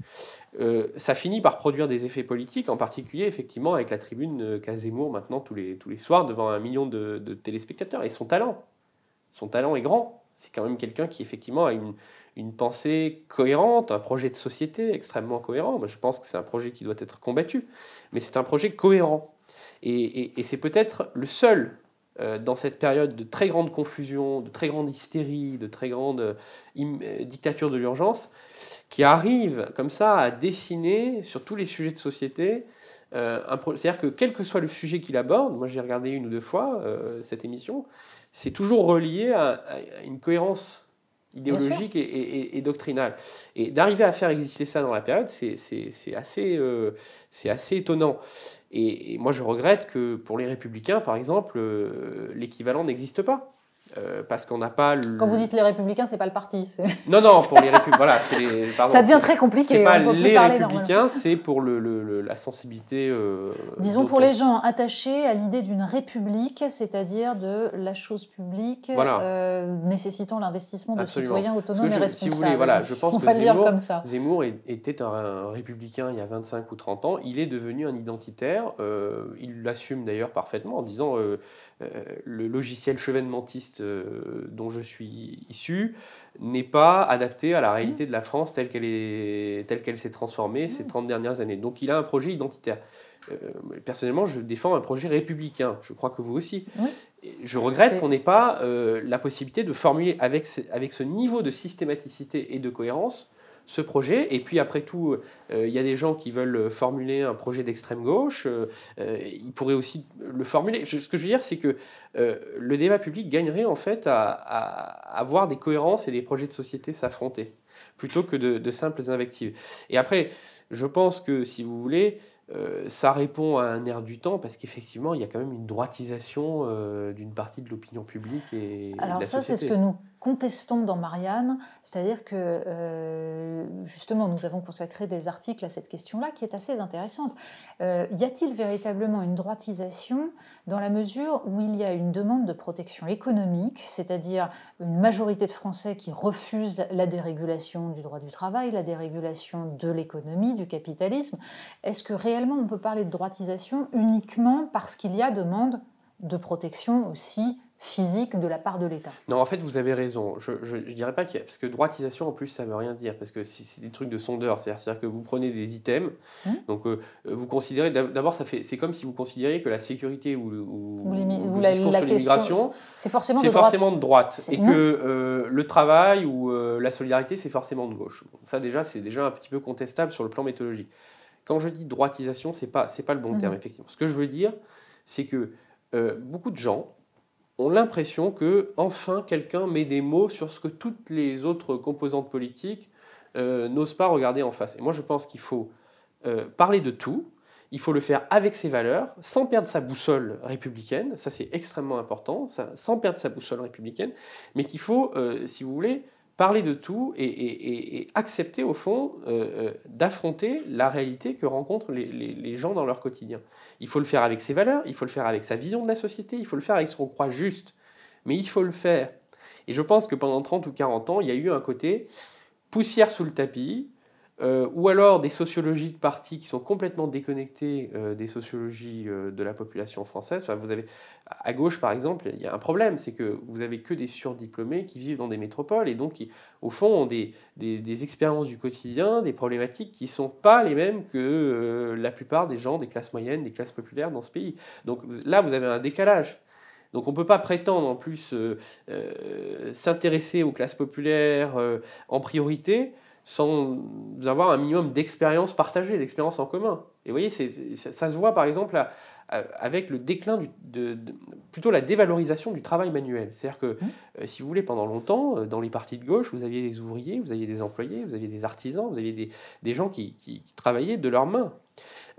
euh, ça finit par produire des effets politiques en particulier effectivement avec la tribune qu'a maintenant tous les tous les soirs devant un million de, de téléspectateurs et son talent son talent est grand c'est quand même quelqu'un qui effectivement a une une pensée cohérente, un projet de société extrêmement cohérent. Moi, je pense que c'est un projet qui doit être combattu, mais c'est un projet cohérent et, c'est peut-être le seul euh, dans cette période de très grande confusion, de très grande hystérie, de très grande euh, euh, dictature de l'urgence, qui arrive comme ça à dessiner sur tous les sujets de société. C'est-à-dire que quel que soit le sujet qu'il aborde, moi j'ai regardé une ou deux fois cette émission, c'est toujours relié à, une cohérence idéologique et, et, doctrinale. Et d'arriver à faire exister ça dans la période, c'est assez, assez étonnant. Et, moi, je regrette que pour les républicains, par exemple, euh, l'équivalent n'existe pas. Euh, parce qu'on n'a pas le... Quand vous dites les républicains, c'est pas le parti. Non, non, pour les républicains, voilà, [laughs] ça devient très compliqué. C'est pas les républicains, c'est pour le, la sensibilité. Euh, Disons pour les gens attachés à l'idée d'une république, c'est-à-dire de la chose publique euh, nécessitant l'investissement de citoyens autonomes et responsables. Si vous voulez, voilà, je pense que Zemmour, Zemmour, était un, républicain il y a 25 ou 30 ans. Il est devenu un identitaire. il l'assume d'ailleurs parfaitement en disant le logiciel chevènementiste euh, dont je suis issu n'est pas adapté à la réalité de la France telle qu'elle est telle qu'elle s'est transformée ces 30 mm. dernières années. Donc il a un projet identitaire. Euh, personnellement, je défends un projet républicain. Je crois que vous aussi. Je regrette qu'on n'ait pas euh, la possibilité de formuler avec ce niveau de systématicité et de cohérence ce projet. Et puis après tout, euh, il y a des gens qui veulent formuler un projet d'extrême gauche. Euh, euh, ils pourraient aussi le formuler. ce que je veux dire, c'est que le débat public gagnerait en fait à, à, des cohérences et des projets de société s'affronter plutôt que de, simples invectives. Et après, je pense que si vous voulez, ça répond à un air du temps parce qu'effectivement, il y a quand même une droitisation d'une partie de l'opinion publique et Alors de la ça, c'est ce que nous contestons dans Marianne, c'est-à-dire que euh, justement nous avons consacré des articles à cette question-là qui est assez intéressante. Euh, y a-t-il véritablement une droitisation dans la mesure où il y a une demande de protection économique, c'est-à-dire une majorité de Français qui refusent la dérégulation du droit du travail, la dérégulation de l'économie, du capitalisme Est-ce que réellement on peut parler de droitisation uniquement parce qu'il y a demande de protection aussi physique de la part de l'État. Non, en fait, vous avez raison. Je ne dirais pas qu'il y a... Parce que droitisation, en plus, ça ne veut rien dire. Parce que c'est des trucs de sondeur. C'est-à-dire que vous prenez des items. Hum. Donc, euh, vous considérez... D'abord, ça fait, c'est comme si vous considérez que la sécurité ou, la, discours c'est forcément, de droite. Et que euh, le travail ou euh, la solidarité, c'est forcément de gauche. ça, déjà, c'est déjà un petit peu contestable sur le plan méthodologique. Quand je dis droitisation, ce n'est pas, pas le bon hum. terme, effectivement. Ce que je veux dire, c'est que beaucoup de gens ont l'impression que enfin quelqu'un met des mots sur ce que toutes les autres composantes politiques euh, n'osent pas regarder en face. Et moi, je pense qu'il faut euh, parler de tout. Il faut le faire avec ses valeurs, sans perdre sa boussole républicaine. Ça, c'est extrêmement important, sans perdre sa boussole républicaine. Mais qu'il faut, euh, si vous voulez, parler de tout et, accepter au fond euh, euh, d'affronter la réalité que rencontrent les, les, gens dans leur quotidien. Il faut le faire avec ses valeurs, il faut le faire avec sa vision de la société, il faut le faire avec ce qu'on croit juste, mais il faut le faire. Et je pense que pendant 30 ou 40 ans, il y a eu un côté poussière sous le tapis, euh, ou alors des sociologies de partis qui sont complètement déconnectées euh, des sociologies euh, de la population française. Enfin, vous avez, à gauche, par exemple, il y a un problème, c'est que vous avez que des surdiplômés qui vivent dans des métropoles et donc qui, au fond, ont des, des, des expériences du quotidien, des problématiques qui ne sont pas les mêmes que la plupart des gens des classes moyennes, des classes populaires dans ce pays. Donc là, vous avez un décalage. Donc on ne peut pas prétendre en plus s'intéresser aux classes populaires en priorité sans avoir un minimum d'expérience partagée, d'expérience en commun. Et vous voyez, c'est ça, se voit par exemple avec le déclin, de, plutôt la dévalorisation du travail manuel. C'est-à-dire que, mmh. euh, si vous voulez, pendant longtemps, euh, dans les partis de gauche, vous aviez des ouvriers, vous aviez des employés, vous aviez des artisans, vous aviez des, gens qui travaillaient de leurs mains,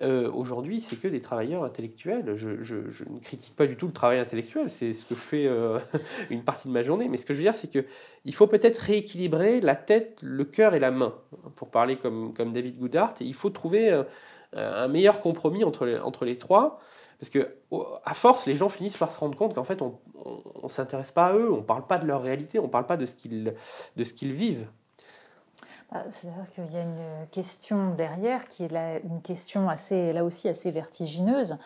euh, aujourd'hui, c'est que des travailleurs intellectuels. Je, ne critique pas du tout le travail intellectuel, c'est ce que je fais euh, [laughs] une partie de ma journée. Mais ce que je veux dire, c'est qu'il faut peut-être rééquilibrer la tête, le cœur et la main, pour parler comme, comme David Goodhart. Et il faut trouver euh, un, meilleur compromis entre les, entre les trois. Parce que, à force, les gens finissent par se rendre compte qu'en fait, on ne s'intéresse pas à eux, on ne parle pas de leur réalité, on ne parle pas de ce qu'ils, de ce qu'ils vivent. Ah, c'est-à-dire qu'il y a une question derrière qui est là, une question assez, là aussi assez vertigineuse.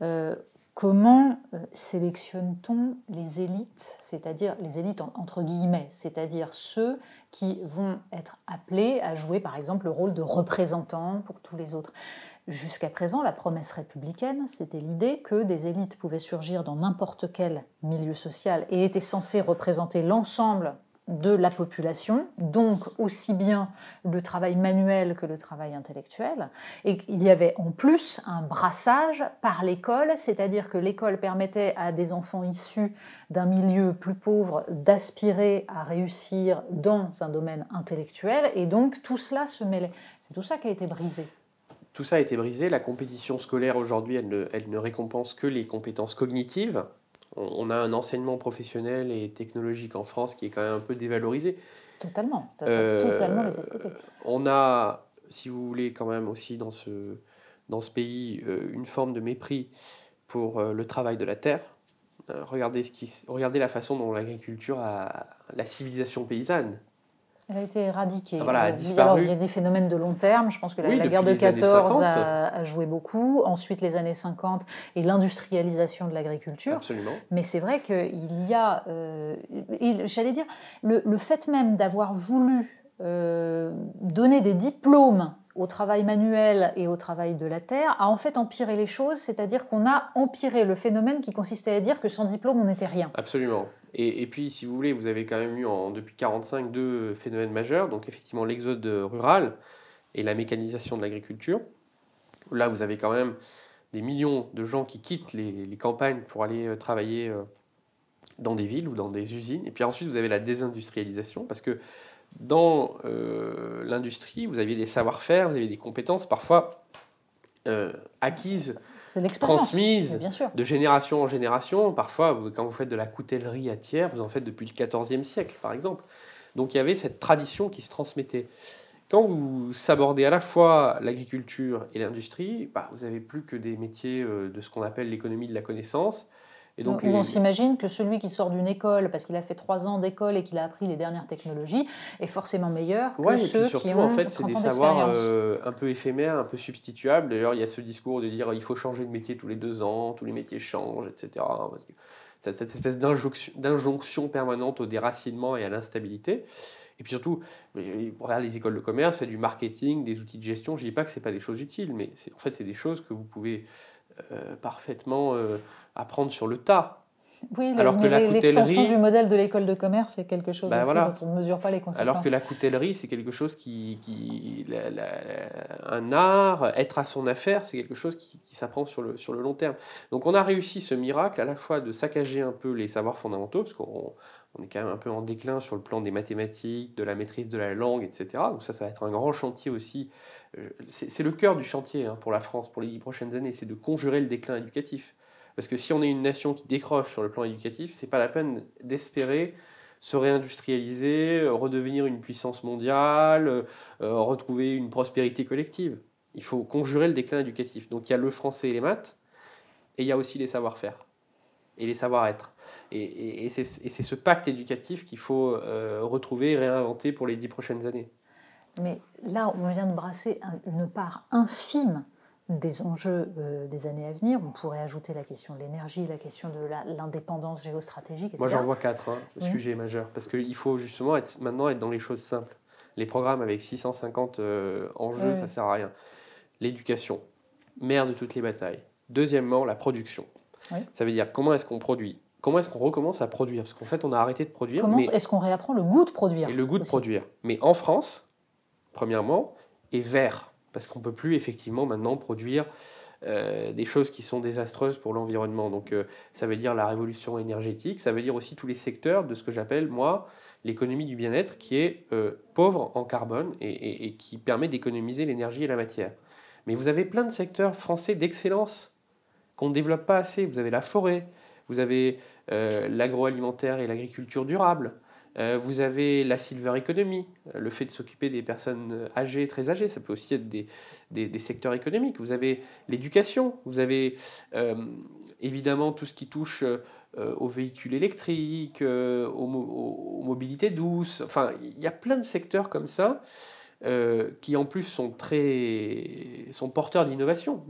Euh, comment euh, sélectionne-t-on les élites, c'est-à-dire les élites entre guillemets, c'est-à-dire ceux qui vont être appelés à jouer par exemple le rôle de représentant pour tous les autres Jusqu'à présent, la promesse républicaine, c'était l'idée que des élites pouvaient surgir dans n'importe quel milieu social et étaient censées représenter l'ensemble de la population, donc aussi bien le travail manuel que le travail intellectuel. Et il y avait en plus un brassage par l'école, c'est-à-dire que l'école permettait à des enfants issus d'un milieu plus pauvre d'aspirer à réussir dans un domaine intellectuel, et donc tout cela se mêlait. C'est tout ça qui a été brisé tout ça a été brisé. La compétition scolaire aujourd'hui, elle ne, récompense que les compétences cognitives, on, a un enseignement professionnel et technologique en France qui est quand même un peu dévalorisé. Totalement, euh, totalement On a, si vous voulez, quand même aussi dans ce, pays euh, une forme de mépris pour euh, le travail de la terre. Regardez, ce regardez la façon dont l'agriculture a la civilisation paysanne elle a été éradiquée. il y a des phénomènes de long terme. Je pense que la, guerre de 14 a, joué beaucoup. Ensuite, les années 50 et l'industrialisation de l'agriculture. Absolument. Mais c'est vrai qu'il y a. Euh, j'allais dire, le, fait même d'avoir voulu euh, donner des diplômes au travail manuel et au travail de la terre a en fait empiré les choses, c'est-à-dire qu'on a empiré le phénomène qui consistait à dire que sans diplôme on n'était rien. Absolument. Et, et, puis si vous voulez, vous avez quand même eu en, depuis 45 deux phénomènes majeurs, donc effectivement l'exode rural et la mécanisation de l'agriculture. Là vous avez quand même des millions de gens qui quittent les, les campagnes pour aller euh, travailler euh, dans des villes ou dans des usines. Et puis ensuite vous avez la désindustrialisation parce que dans euh, l'industrie, vous aviez des savoir-faire, vous aviez des compétences parfois euh, acquises, transmises de génération en génération. Parfois, quand vous faites de la coutellerie à tiers, vous en faites depuis le XIVe siècle, par exemple. Donc il y avait cette tradition qui se transmettait. Quand vous s'abordez à la fois l'agriculture et l'industrie, bah, vous n'avez plus que des métiers euh, de ce qu'on appelle l'économie de la connaissance, on s'imagine que celui qui sort d'une école, parce qu'il a fait trois ans d'école et qu'il a appris les dernières technologies, est forcément meilleur que ceux et surtout, qui ont en fait, c'est des savoirs euh, un peu éphémères, un peu substituables. D'ailleurs, il y a ce discours de dire il faut changer de métier tous les deux ans, tous les métiers changent, etc. Hein, cette, espèce d'injonction permanente au déracinement et à l'instabilité. Et puis surtout, regarde les écoles de commerce, fait du marketing, des outils de gestion. Je dis pas que c'est pas des choses utiles, mais en fait, c'est des choses que vous pouvez euh, parfaitement apprendre euh, sur le tas. Oui, alors que l'extension du modèle de l'école de commerce est quelque chose bah, dont on ne mesure pas les conséquences. Alors que la coutellerie, c'est quelque chose qui, qui un art, être à son affaire, c'est quelque chose qui, qui s'apprend sur le, sur le long terme. Donc on a réussi ce miracle à la fois de saccager un peu les savoirs fondamentaux, parce qu'on on est quand même un peu en déclin sur le plan des mathématiques, de la maîtrise de la langue, etc. Donc ça, ça va être un grand chantier aussi. Euh, c'est le cœur du chantier hein, pour la France pour les prochaines années, c'est de conjurer le déclin éducatif. Parce que si on est une nation qui décroche sur le plan éducatif, c'est pas la peine d'espérer se réindustrialiser, euh, redevenir une puissance mondiale, euh, retrouver une prospérité collective. Il faut conjurer le déclin éducatif. Donc il y a le français et les maths, et il y a aussi les savoir-faire et les savoir-être. Et, c'est ce pacte éducatif qu'il faut euh, retrouver et réinventer pour les dix prochaines années. Mais là, on vient de brasser une part infime des enjeux euh, des années à venir. On pourrait ajouter la question de l'énergie, la question de l'indépendance géostratégique. Moi, j'en vois quatre hein, sujets majeurs, parce qu'il faut justement être, maintenant être dans les choses simples. Les programmes avec 650 euh, enjeux, ça ça sert à rien. L'éducation, mère de toutes les batailles. Deuxièmement, la production. Ça veut dire comment est-ce qu'on produit comment est-ce qu'on recommence à produire Parce qu'en fait, on a arrêté de produire. Comment est-ce qu'on réapprend le goût de produire le goût de produire. Mais en France, premièrement, est vert. Parce qu'on ne peut plus effectivement maintenant produire euh, des choses qui sont désastreuses pour l'environnement. Donc euh, ça veut dire la révolution énergétique, ça veut dire aussi tous les secteurs de ce que j'appelle, moi, l'économie du bien-être qui est euh, pauvre en carbone et qui permet d'économiser l'énergie et la matière. Mais vous avez plein de secteurs français d'excellence qu'on ne développe pas assez. Vous avez la forêt, vous avez euh, l'agroalimentaire et l'agriculture durable, euh, vous avez la silver economy, euh, le fait de s'occuper des personnes âgées, très âgées, ça peut aussi être des, des, secteurs économiques, vous avez l'éducation, vous avez évidemment tout ce qui touche aux véhicules électriques, aux, mobilités douces. Enfin, il y a plein de secteurs comme ça qui en plus sont très sont porteurs d'innovation.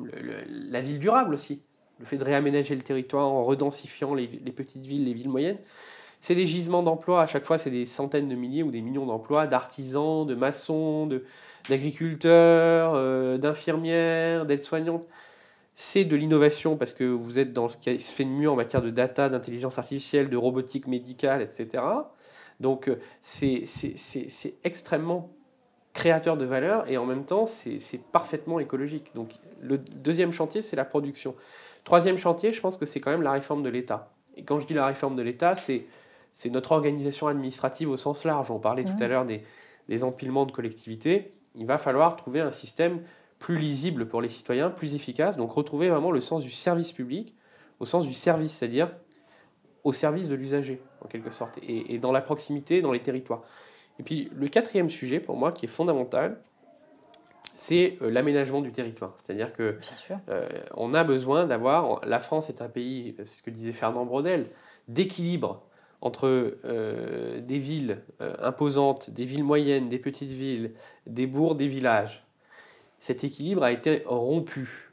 La ville durable aussi le fait de réaménager le territoire en redensifiant les, petites villes, les villes moyennes. C'est des gisements d'emplois, à chaque fois c'est des centaines de milliers ou des millions d'emplois, d'artisans, de maçons, d'agriculteurs, euh, d'infirmières, d'aides-soignantes. C'est de l'innovation parce que vous êtes dans ce qui se fait de mieux en matière de data, d'intelligence artificielle, de robotique médicale, etc. Donc euh, c'est extrêmement créateur de valeur et en même temps c'est parfaitement écologique. Donc le deuxième chantier c'est la production. Troisième chantier, je pense que c'est quand même la réforme de l'État. Et quand je dis la réforme de l'État, c'est notre organisation administrative au sens large. On parlait tout à l'heure des, empilements de collectivités. Il va falloir trouver un système plus lisible pour les citoyens, plus efficace. Donc retrouver vraiment le sens du service public, au sens du service, c'est-à-dire au service de l'usager, en quelque sorte, et, dans la proximité, dans les territoires. Et puis le quatrième sujet, pour moi, qui est fondamental, c'est euh, l'aménagement du territoire. C'est-à-dire que euh, on a besoin d'avoir. La France est un pays, euh, c'est ce que disait Fernand Brodel, d'équilibre entre des villes imposantes, des villes moyennes, des petites villes, des bourgs, des villages. Cet équilibre a été rompu.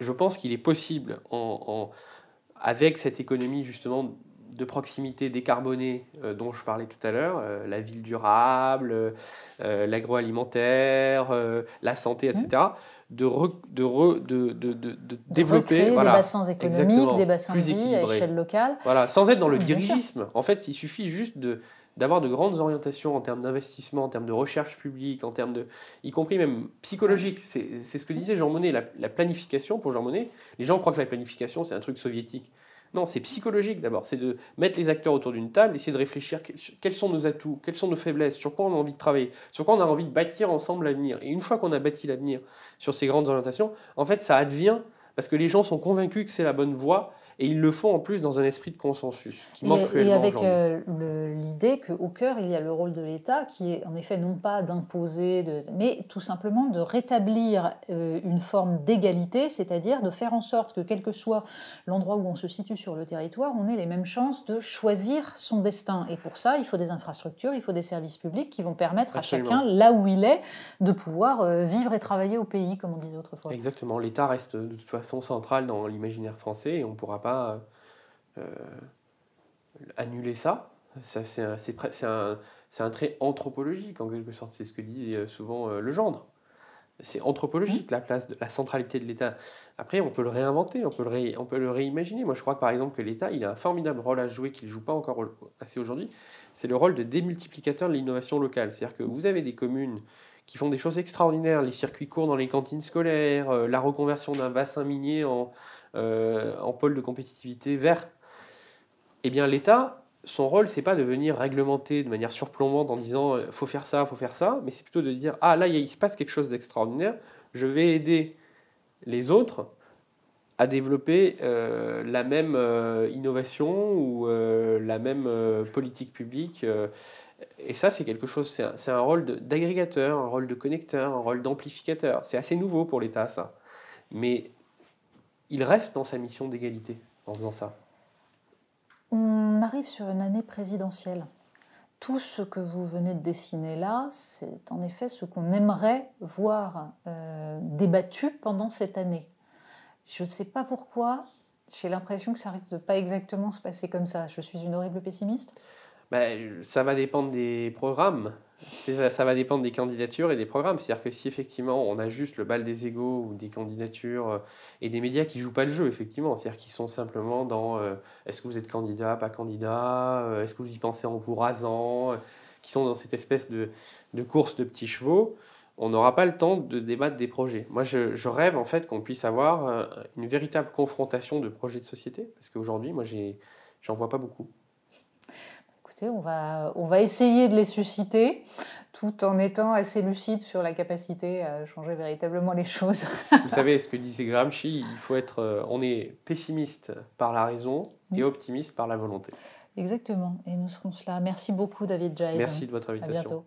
Je pense qu'il est possible, avec cette économie justement de proximité décarbonée euh, dont je parlais tout à l'heure, euh, la ville durable, euh, l'agroalimentaire, la santé, etc., de, de, développer voilà, des bassins économiques, des bassins de vie à échelle locale. Voilà, sans être dans le dirigisme. En fait, il suffit juste de d'avoir de grandes orientations en termes d'investissement, en termes de recherche publique, en termes de, y compris même psychologique. C'est ce que disait Jean Monnet, la planification pour Jean Monnet. Les gens croient que la planification, c'est un truc soviétique. Non, c'est psychologique d'abord. C'est de mettre les acteurs autour d'une table, essayer de réfléchir quels sont nos atouts, quelles sont nos faiblesses, sur quoi on a envie de travailler, sur quoi on a envie de bâtir ensemble l'avenir. Et une fois qu'on a bâti l'avenir sur ces grandes orientations, en fait, ça advient parce que les gens sont convaincus que c'est la bonne voie et ils le font en plus dans un esprit de consensus qui manque Et avec euh, l'idée l'idée qu'au cœur, il y a le rôle de l'État qui est en effet non pas d'imposer, mais tout simplement de rétablir euh, une forme d'égalité, c'est-à-dire de faire en sorte que quel que soit l'endroit où on se situe sur le territoire, on ait les mêmes chances de choisir son destin. Et pour ça, il faut des infrastructures, il faut des services publics qui vont permettre à chacun, là où il est, de pouvoir euh, vivre et travailler au pays, comme on disait autrefois. Exactement. L'État reste de toute façon central dans l'imaginaire français et on ne pourra pas euh, annuler ça. c'est un, trait anthropologique, en quelque sorte. C'est ce que dit euh, souvent euh, le gendre. C'est anthropologique, mmh. la place de la centralité de l'État. Après, on peut le réinventer, on peut le, on peut le réimaginer. Moi, je crois que, par exemple que l'État, il a un formidable rôle à jouer qu'il ne joue pas encore assez aujourd'hui. C'est le rôle de démultiplicateur de l'innovation locale. C'est-à-dire que vous avez des communes qui font des choses extraordinaires, les circuits courts dans les cantines scolaires, la reconversion d'un bassin minier en, euh, en pôle de compétitivité vert, eh bien l'État, son rôle, c'est pas de venir réglementer de manière surplombante en disant euh, faut faire ça, faut faire ça, mais c'est plutôt de dire ah là il se passe quelque chose d'extraordinaire, je vais aider les autres à développer euh, la même innovation ou la même politique publique. et ça, c'est quelque chose, c'est un, un, rôle d'agrégateur, un rôle de connecteur, un rôle d'amplificateur. C'est assez nouveau pour l'État, ça. Mais il reste dans sa mission d'égalité en faisant ça On arrive sur une année présidentielle. Tout ce que vous venez de dessiner là, c'est en effet ce qu'on aimerait voir euh, débattu pendant cette année. Je ne sais pas pourquoi, j'ai l'impression que ça risque pas exactement se passer comme ça. Je suis une horrible pessimiste. Ben, ça va dépendre des programmes ça va dépendre des candidatures et des programmes. C'est-à-dire que si effectivement on a juste le bal des égaux ou des candidatures euh, et des médias qui jouent pas le jeu, effectivement, c'est-à-dire qu'ils sont simplement dans euh, est-ce que vous êtes candidat, pas candidat, euh, est-ce que vous y pensez en vous rasant, qui sont dans cette espèce de, de course de petits chevaux, on n'aura pas le temps de débattre des projets. Moi, je, je rêve en fait qu'on puisse avoir une véritable confrontation de projets de société, parce qu'aujourd'hui, moi, j'en vois pas beaucoup on va, on va essayer de les susciter tout en étant assez lucide sur la capacité à changer véritablement les choses. [laughs] Vous savez, ce que disait Gramsci, il faut être, euh, on est pessimiste par la raison et optimiste par la volonté. Exactement, et nous serons cela. Merci beaucoup David Jay. Merci de votre invitation. À bientôt.